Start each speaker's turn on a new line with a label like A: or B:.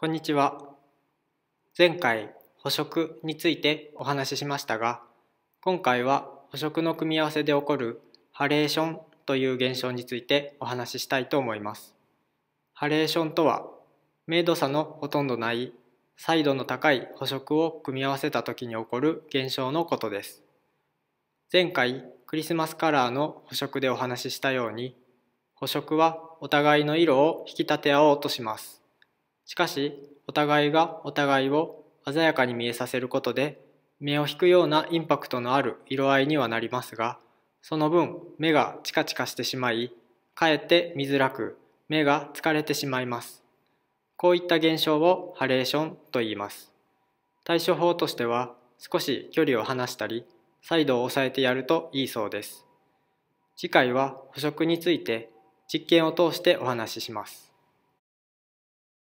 A: こんにちは。前回捕食についてお話ししましたが、今回は捕食の組み合わせで起こるハレーションという現象についてお話ししたいと思います。ハレーションとは、明度差のほとんどない彩度の高い捕食を組み合わせた時に起こる現象のことです。前回クリスマスカラーの捕食でお話ししたように、捕食はお互いの色を引き立て合おうとします。しかし、お互いがお互いを鮮やかに見えさせることで、目を引くようなインパクトのある色合いにはなりますが、その分目がチカチカしてしまい、かえって見づらく、目が疲れてしまいます。こういった現象をハレーションと言います。対処法としては、少し距離を離したり、サイドを抑えてやるといいそうです。次回は捕食について実験を通してお話しします。